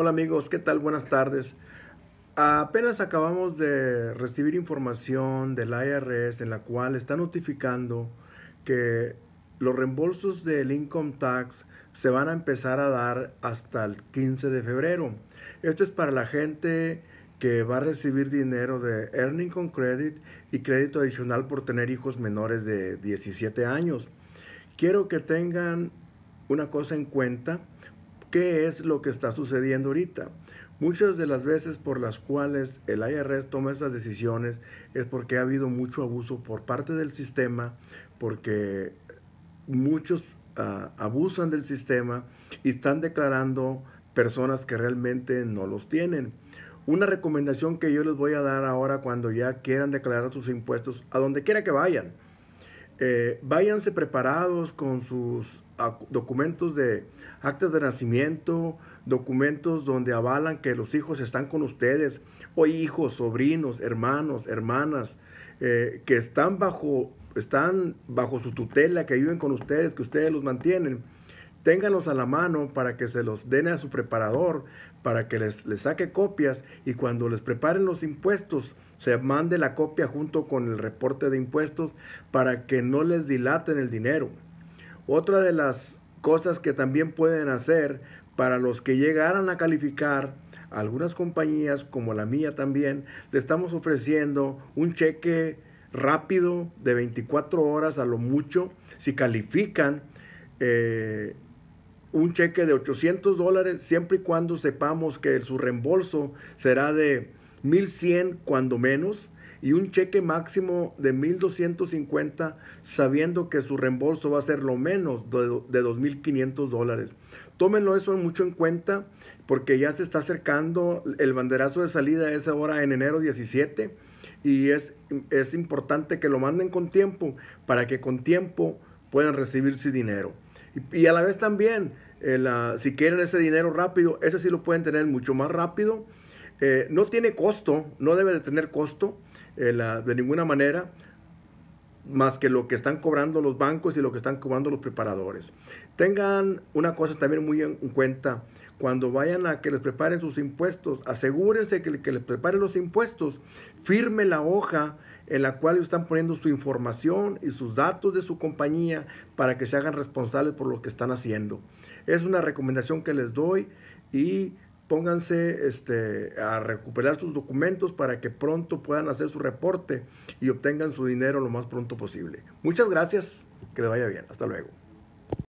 Hola amigos, ¿qué tal? Buenas tardes. Apenas acabamos de recibir información del IRS en la cual está notificando que los reembolsos del income tax se van a empezar a dar hasta el 15 de febrero. Esto es para la gente que va a recibir dinero de Earning on Credit y crédito adicional por tener hijos menores de 17 años. Quiero que tengan una cosa en cuenta ¿Qué es lo que está sucediendo ahorita? Muchas de las veces por las cuales el IRS toma esas decisiones es porque ha habido mucho abuso por parte del sistema, porque muchos ah, abusan del sistema y están declarando personas que realmente no los tienen. Una recomendación que yo les voy a dar ahora cuando ya quieran declarar sus impuestos, a donde quiera que vayan, eh, váyanse preparados con sus documentos de actas de nacimiento, documentos donde avalan que los hijos están con ustedes, o hijos, sobrinos, hermanos, hermanas, eh, que están bajo, están bajo su tutela, que viven con ustedes, que ustedes los mantienen ténganlos a la mano para que se los den a su preparador, para que les, saque copias y cuando les preparen los impuestos, se mande la copia junto con el reporte de impuestos para que no les dilaten el dinero. Otra de las cosas que también pueden hacer para los que llegaran a calificar, algunas compañías como la mía también, le estamos ofreciendo un cheque rápido de 24 horas a lo mucho si califican. Eh, un cheque de 800 dólares siempre y cuando sepamos que su reembolso será de 1100 cuando menos y un cheque máximo de 1250 sabiendo que su reembolso va a ser lo menos de, 2500 dólares. Tómenlo eso mucho en cuenta porque ya se está acercando el banderazo de salida es ahora en enero 17 y es, es importante que lo manden con tiempo para que con tiempo puedan recibir su dinero. Y, a la vez también, eh, si quieren ese dinero rápido, eso sí lo pueden tener mucho más rápido. Eh, no tiene costo, no debe de tener costo eh, de ninguna manera, más que lo que están cobrando los bancos y lo que están cobrando los preparadores. Tengan una cosa también muy en cuenta, cuando vayan a que les preparen sus impuestos, asegúrense que que les preparen los impuestos firme la hoja en la cual están poniendo su información y sus datos de su compañía para que se hagan responsables por lo que están haciendo. Es una recomendación que les doy y pónganse este, a recuperar sus documentos para que pronto puedan hacer su reporte y obtengan su dinero lo más pronto posible. Muchas gracias, que les vaya bien, hasta luego.